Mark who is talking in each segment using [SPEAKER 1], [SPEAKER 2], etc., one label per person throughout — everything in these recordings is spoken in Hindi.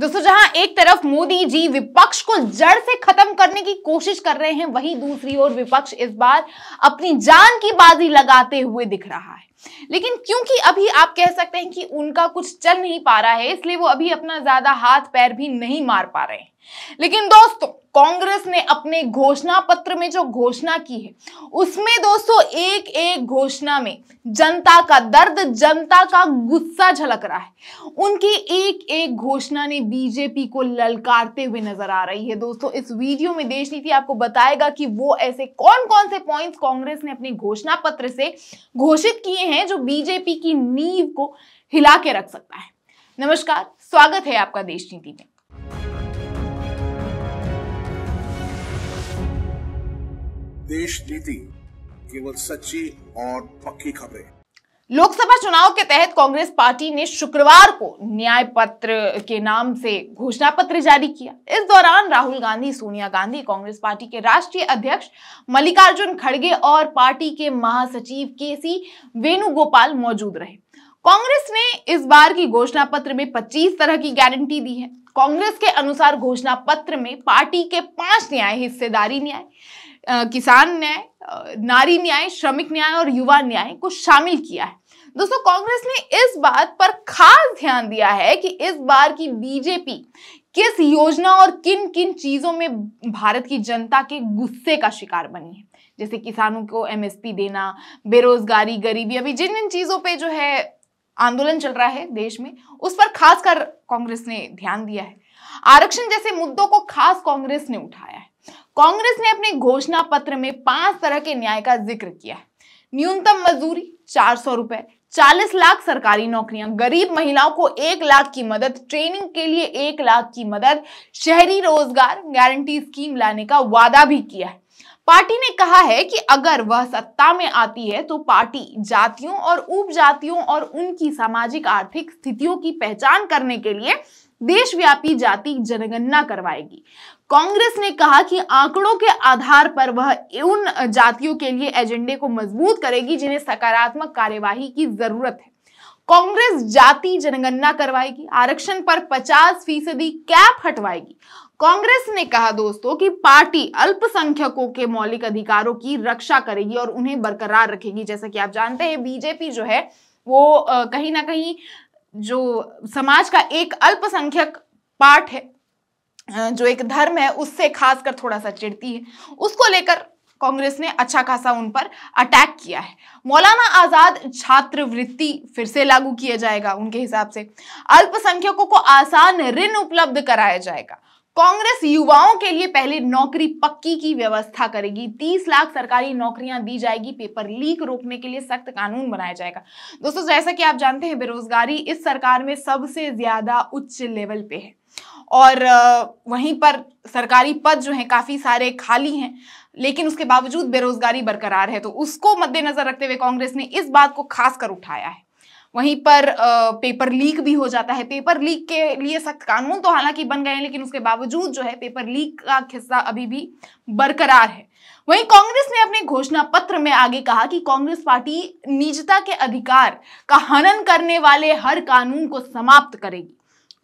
[SPEAKER 1] दोस्तों जहां एक तरफ मोदी जी विपक्ष को जड़ से खत्म करने की कोशिश कर रहे हैं वहीं दूसरी ओर विपक्ष इस बार अपनी जान की बाजी लगाते हुए दिख रहा है लेकिन क्योंकि अभी आप कह सकते हैं कि उनका कुछ चल नहीं पा रहा है इसलिए वो अभी अपना ज्यादा हाथ पैर भी नहीं मार पा रहे हैं लेकिन दोस्तों कांग्रेस ने अपने घोषणा पत्र में जो घोषणा की है उसमें दोस्तों एक एक घोषणा में जनता का दर्द जनता का गुस्सा झलक रहा है उनकी एक एक घोषणा ने बीजेपी को ललकारते हुए नजर आ रही है दोस्तों इस वीडियो में देश नीति आपको बताएगा कि वो ऐसे कौन कौन से पॉइंट्स कांग्रेस ने अपने घोषणा पत्र से घोषित किए हैं जो बीजेपी की नींव को हिला के रख सकता है नमस्कार स्वागत है आपका देश नीति में
[SPEAKER 2] देश नीति केवल सच्ची और पक्की खबरें
[SPEAKER 1] लोकसभा चुनाव के तहत कांग्रेस पार्टी ने शुक्रवार को न्याय पत्र के नाम से घोषणा पत्र जारी किया इस दौरान राहुल गांधी सोनिया गांधी कांग्रेस पार्टी के राष्ट्रीय अध्यक्ष मल्लिकार्जुन खड़गे और पार्टी के महासचिव के सी वेणुगोपाल मौजूद रहे कांग्रेस ने इस बार की घोषणा पत्र में 25 तरह की गारंटी दी है कांग्रेस के अनुसार घोषणा पत्र में पार्टी के पांच न्याय हिस्सेदारी न्याय किसान न्याय नारी न्याय श्रमिक न्याय और युवा न्याय को शामिल किया है दोस्तों कांग्रेस ने इस बात पर खास ध्यान दिया है कि इस बार की बीजेपी किस योजना और किन किन चीजों में भारत की जनता के गुस्से का शिकार बनी है जैसे किसानों को एमएसपी देना बेरोजगारी गरीबी अभी जिन जिन चीजों पे जो है आंदोलन चल रहा है देश में उस पर खासकर कांग्रेस ने ध्यान दिया है आरक्षण जैसे मुद्दों को खास कांग्रेस ने उठाया है कांग्रेस ने अपने घोषणा पत्र में पांच तरह के न्याय का जिक्र किया है न्यूनतम मजदूरी चार सौ रुपए चालीस लाख सरकारी नौकरियां गरीब महिलाओं को एक लाख की मदद ट्रेनिंग के लिए एक लाख की मदद शहरी रोजगार गारंटी स्कीम लाने का वादा भी किया है पार्टी ने कहा है कि अगर वह सत्ता में आती है तो पार्टी जातियों और उपजातियों और उनकी सामाजिक आर्थिक स्थितियों की पहचान करने के लिए देशव्यापी जाति जनगणना करवाएगी कांग्रेस ने कहा कि आंकड़ों के आधार पर वह उन जातियों के लिए एजेंडे को मजबूत करेगी जिन्हें सकारात्मक कार्यवाही की जरूरत है कांग्रेस जाति जनगणना करवाएगी आरक्षण पर 50 फीसदी कैप हटवाएगी कांग्रेस ने कहा दोस्तों कि पार्टी अल्पसंख्यकों के मौलिक अधिकारों की रक्षा करेगी और उन्हें बरकरार रखेगी जैसा कि आप जानते हैं बीजेपी जो है वो कहीं ना कहीं जो समाज का एक अल्पसंख्यक पार्ट है जो एक धर्म है उससे खासकर थोड़ा सा चिड़ती है उसको लेकर कांग्रेस ने अच्छा खासा उन पर अटैक किया है मौलाना आज़ाद छात्रवृत्ति फिर से लागू किया जाएगा उनके हिसाब से अल्पसंख्यकों को आसान ऋण उपलब्ध कराया जाएगा कांग्रेस युवाओं के लिए पहले नौकरी पक्की की व्यवस्था करेगी 30 लाख सरकारी नौकरियां दी जाएगी पेपर लीक रोकने के लिए सख्त कानून बनाया जाएगा दोस्तों जैसा कि आप जानते हैं बेरोजगारी इस सरकार में सबसे ज्यादा उच्च लेवल पे है और वहीं पर सरकारी पद जो हैं काफ़ी सारे खाली हैं लेकिन उसके बावजूद बेरोजगारी बरकरार है तो उसको मद्देनजर रखते हुए कांग्रेस ने इस बात को खासकर उठाया है वहीं पर पेपर लीक भी हो जाता है पेपर लीक के लिए सख्त कानून तो हालांकि बन गए हैं लेकिन उसके बावजूद जो है पेपर लीक का खिस्सा अभी भी बरकरार है वहीं कांग्रेस ने अपने घोषणा पत्र में आगे कहा कि कांग्रेस पार्टी निजता के अधिकार का हनन करने वाले हर कानून को समाप्त करेगी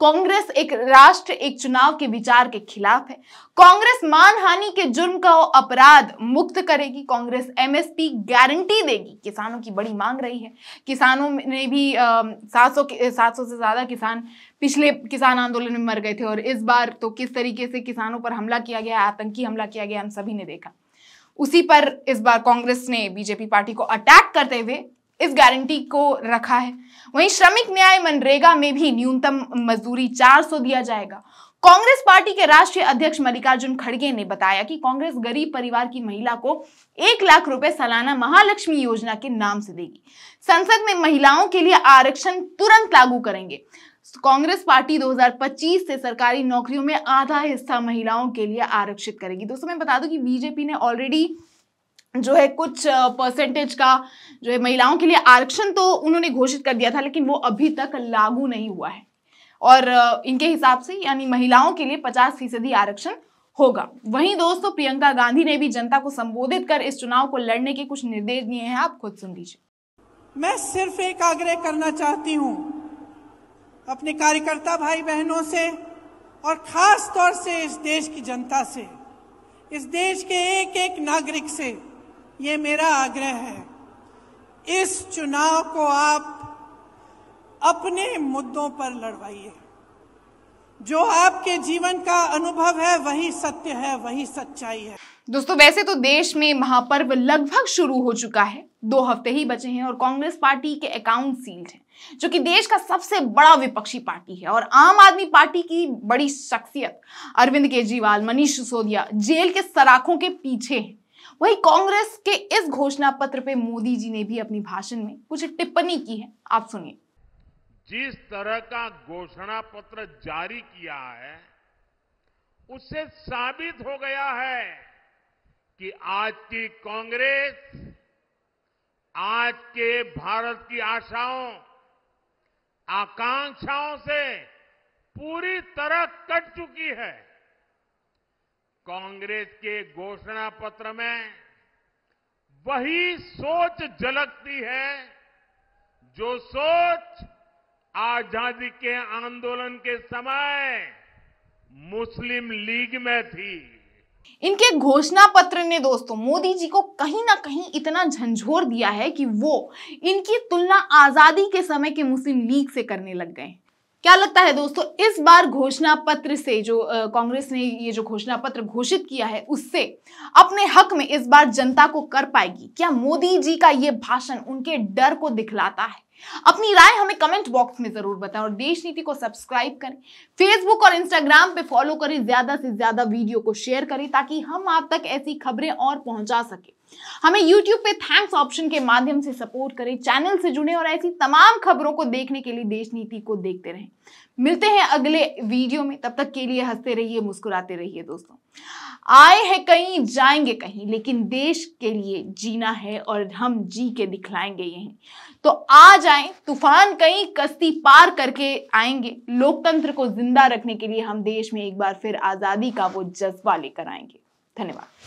[SPEAKER 1] कांग्रेस एक राष्ट्र एक चुनाव के विचार के खिलाफ है कांग्रेस मानहानि के जुर्म का अपराध मुक्त करेगी कांग्रेस एमएसपी गारंटी देगी किसानों की बड़ी मांग रही है किसानों ने भी सात सौ सात सौ से ज़्यादा किसान पिछले किसान आंदोलन में मर गए थे और इस बार तो किस तरीके से किसानों पर हमला किया गया आतंकी हमला किया गया हम सभी ने देखा उसी पर इस बार कांग्रेस ने बीजेपी पार्टी को अटैक करते हुए इस गारंटी को रखा है वहीं श्रमिक न्याय मनरेगा में भी न्यूनतम मजदूरी 400 दिया जाएगा कांग्रेस पार्टी के राष्ट्रीय अध्यक्ष मल्लिकार्जुन खड़गे ने बताया कि कांग्रेस गरीब परिवार की महिला को एक लाख रुपए सालाना महालक्ष्मी योजना के नाम से देगी संसद में महिलाओं के लिए आरक्षण तुरंत लागू करेंगे कांग्रेस पार्टी 2025 से सरकारी नौकरियों में आधा हिस्सा महिलाओं के लिए आरक्षित करेगी दोस्तों मैं बता दूं कि बीजेपी ने ऑलरेडी जो है कुछ परसेंटेज का जो है महिलाओं के लिए आरक्षण तो उन्होंने घोषित कर दिया था लेकिन वो अभी तक लागू नहीं हुआ है और इनके हिसाब से यानी महिलाओं के लिए पचास फीसदी आरक्षण होगा वहीं दोस्तों प्रियंका गांधी ने भी जनता को संबोधित कर इस चुनाव को लड़ने के कुछ निर्देश दिए हैं आप खुद सुन लीजिए मैं सिर्फ एक आग्रह करना चाहती हूँ अपने कार्यकर्ता भाई बहनों से
[SPEAKER 2] और खास तौर से इस देश की जनता से इस देश के एक एक नागरिक से ये मेरा आग्रह है इस चुनाव को आप अपने मुद्दों पर लड़वाइए जो
[SPEAKER 1] आपके जीवन का अनुभव है वही सत्य है वही सच्चाई है दोस्तों वैसे तो देश में महापर्व लगभग शुरू हो चुका है दो हफ्ते ही बचे हैं और कांग्रेस पार्टी के अकाउंट सील्ड हैं जो कि देश का सबसे बड़ा विपक्षी पार्टी है और आम आदमी पार्टी की बड़ी शख्सियत अरविंद केजरीवाल मनीष सिसोदिया जेल के सराखों के पीछे हैं वही कांग्रेस के इस घोषणा पत्र पे मोदी जी ने भी अपनी भाषण में कुछ टिप्पणी की है आप सुनिए
[SPEAKER 2] जिस तरह का घोषणा पत्र जारी किया है उससे साबित हो गया है कि आज की कांग्रेस आज के भारत की आशाओं आकांक्षाओं से पूरी तरह कट चुकी है कांग्रेस के घोषणा पत्र में वही सोच झलकती है जो सोच आजादी के आंदोलन के समय मुस्लिम लीग में थी
[SPEAKER 1] इनके घोषणा पत्र ने दोस्तों मोदी जी को कहीं ना कहीं इतना झंझोर दिया है कि वो इनकी तुलना आजादी के समय के मुस्लिम लीग से करने लग गए क्या लगता है दोस्तों इस बार घोषणा पत्र से जो कांग्रेस ने ये जो घोषणा पत्र घोषित किया है उससे अपने हक में इस बार जनता को कर पाएगी क्या मोदी जी का ये भाषण उनके डर को दिखलाता है अपनी राय हमें कमेंट बॉक्स में जरूर बताएं और देश नीति को सब्सक्राइब करें फेसबुक और इंस्टाग्राम पे फॉलो करें ज्यादा से ज्यादा वीडियो को शेयर करें ताकि हम आप तक ऐसी खबरें और पहुंचा सके हमें यूट्यूब पे थैंक्स ऑप्शन के माध्यम से सपोर्ट करें चैनल से जुड़े और ऐसी तमाम खबरों को देखने के लिए देश नीति को देखते रहें मिलते हैं अगले वीडियो में तब तक के लिए हंसते रहिए मुस्कुराते रहिए दोस्तों आए हैं कहीं जाएंगे कहीं लेकिन देश के लिए जीना है और हम जी के दिखलाएंगे यहीं तो आ जाए तूफान कहीं कश्ती पार करके आएंगे लोकतंत्र को जिंदा रखने के लिए हम देश में एक बार फिर आज़ादी का वो जज्बा लेकर आएंगे धन्यवाद